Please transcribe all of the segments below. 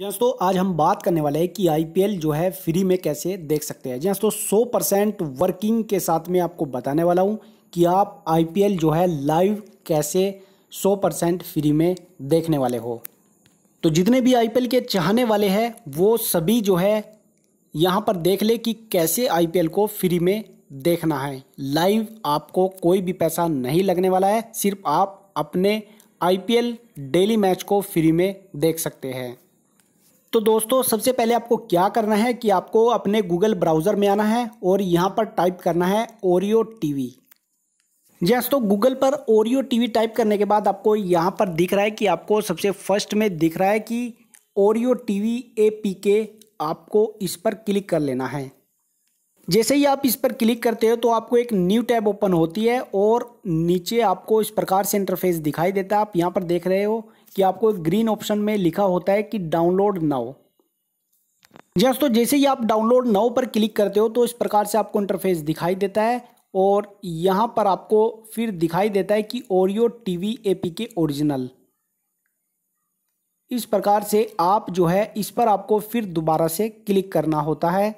दोस्तों आज हम बात करने वाले हैं कि आईपीएल जो है फ्री में कैसे देख सकते हैं जी दोस्तों सौ परसेंट वर्किंग के साथ में आपको बताने वाला हूं कि आप आईपीएल जो है लाइव कैसे सौ परसेंट फ्री में देखने वाले हो तो जितने भी आईपीएल के चाहने वाले हैं वो सभी जो है यहाँ पर देख ले कि कैसे आईपीएल को फ्री में देखना है लाइव आपको कोई भी पैसा नहीं लगने वाला है सिर्फ आप अपने आईपीएल डेली मैच को फ्री में देख सकते हैं तो दोस्तों सबसे पहले आपको क्या करना है कि आपको अपने गूगल ब्राउज़र में आना है और यहाँ पर टाइप करना है ओरियो टीवी जी हाँ, तो गूगल पर ओरियो टीवी टाइप करने के बाद आपको यहाँ पर दिख रहा है कि आपको सबसे फर्स्ट में दिख रहा है कि ओरियो टीवी ए पी के आपको इस पर क्लिक कर लेना है जैसे ही आप इस पर क्लिक करते हो तो आपको एक न्यू टैब ओपन होती है और नीचे आपको इस प्रकार से इंटरफेस दिखाई देता है आप यहाँ पर देख रहे हो कि आपको ग्रीन ऑप्शन में लिखा होता है कि डाउनलोड नाउ दोस्तों जैसे ही आप डाउनलोड नाउ पर क्लिक करते हो तो इस प्रकार से आपको इंटरफेस दिखाई देता है और यहाँ पर आपको फिर दिखाई देता है कि ओरियो टीवी पी के ओरिजिनल इस प्रकार से आप जो है इस पर आपको फिर दोबारा से क्लिक करना होता है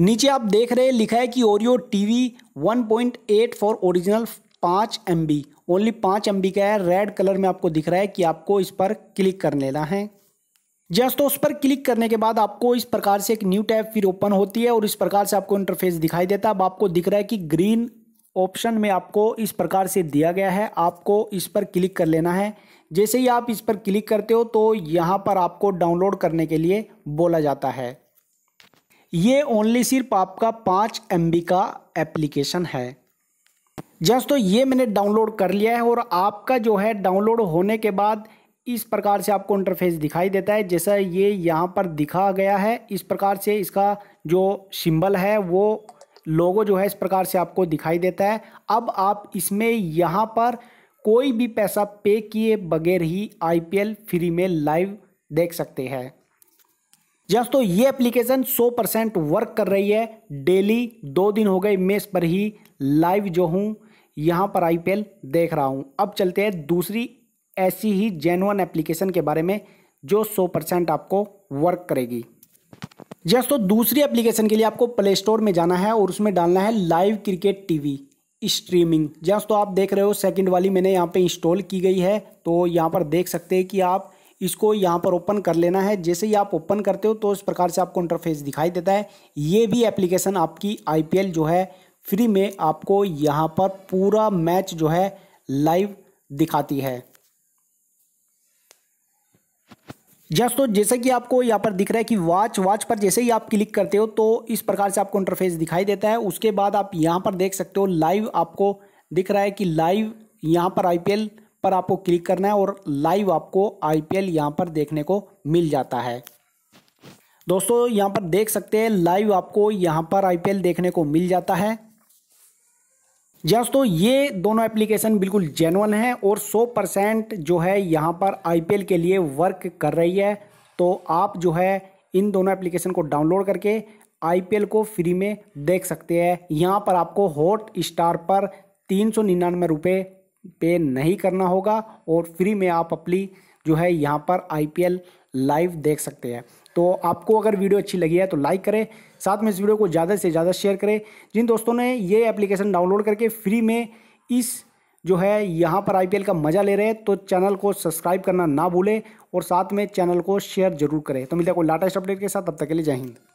नीचे आप देख रहे हैं लिखा है कि ओरियो टीवी 1.8 फॉर ओरिजिनल पाँच एम बी ओनली पाँच एम बी का है रेड कलर में आपको दिख रहा है कि आपको इस पर क्लिक कर लेना है जस्ट तो उस पर क्लिक करने के बाद आपको इस प्रकार से एक न्यू टैब फिर ओपन होती है और इस प्रकार से आपको इंटरफेस दिखाई देता है अब आपको दिख रहा है कि ग्रीन ऑप्शन में आपको इस प्रकार से दिया गया है आपको इस पर क्लिक कर लेना है जैसे ही आप इस पर क्लिक करते हो तो यहाँ पर आपको डाउनलोड करने के लिए बोला जाता है ये ओनली सिर्फ आपका पाँच एम का एप्लीकेशन है जस्ट तो ये मैंने डाउनलोड कर लिया है और आपका जो है डाउनलोड होने के बाद इस प्रकार से आपको इंटरफेस दिखाई देता है जैसा ये यहाँ पर दिखा गया है इस प्रकार से इसका जो सिंबल है वो लोगो जो है इस प्रकार से आपको दिखाई देता है अब आप इसमें यहाँ पर कोई भी पैसा पे किए बगैर ही आईपीएल फ्री में लाइव देख सकते हैं जस्ट तो ये एप्लीकेशन 100 परसेंट वर्क कर रही है डेली दो दिन हो गए मेस पर ही लाइव जो हूँ यहाँ पर आईपीएल देख रहा हूँ अब चलते हैं दूसरी ऐसी ही जेनवन एप्लीकेशन के बारे में जो 100 परसेंट आपको वर्क करेगी जस्ट तो दूसरी एप्लीकेशन के लिए आपको प्ले स्टोर में जाना है और उसमें डालना है live cricket TV streaming just तो आप देख रहे हो सेकंड वाली मैंने यहाँ पे इंस्टॉल की गई है तो यहाँ पर देख सकते हैं कि आप इसको यहाँ पर ओपन कर लेना है जैसे ही आप ओपन करते हो तो इस प्रकार से आपको इंटरफेस दिखाई देता है ये भी एप्लीकेशन आपकी आई जो है फ्री में आपको यहाँ पर पूरा मैच जो है लाइव दिखाती है तो जैसे कि आपको यहाँ पर दिख रहा है कि वॉच वॉच पर जैसे ही आप क्लिक करते हो तो इस प्रकार से आपको इंटरफेस दिखाई देता है उसके बाद आप यहाँ पर देख सकते हो लाइव आपको दिख रहा है कि लाइव यहाँ पर आईपीएल पर आपको क्लिक करना है और लाइव आपको आई पी यहाँ पर देखने को मिल जाता है दोस्तों यहाँ पर देख सकते हैं लाइव आपको यहाँ पर आई देखने को मिल जाता है जी हाँ दोस्तों ये दोनों एप्लीकेशन बिल्कुल जेनवन है और 100 परसेंट जो है यहाँ पर आई के लिए वर्क कर रही है तो आप जो है इन दोनों एप्लीकेशन को डाउनलोड करके आईपीएल को फ्री में देख सकते हैं यहाँ पर आपको हॉट स्टार पर तीन सौ निन्यानवे रुपये पे नहीं करना होगा और फ्री में आप अपनी जो है यहाँ पर आईपीएल लाइव देख सकते हैं तो आपको अगर वीडियो अच्छी लगी है तो लाइक करें साथ में इस वीडियो को ज़्यादा से ज़्यादा शेयर करें जिन दोस्तों ने ये एप्लीकेशन डाउनलोड करके फ्री में इस जो है यहाँ पर आईपीएल का मज़ा ले रहे हैं तो चैनल को सब्सक्राइब करना ना भूलें और साथ में चैनल को शेयर जरूर करें तो मिलता है कोई लेटेस्ट अपडेट के साथ तब तक के लिए जय हिंद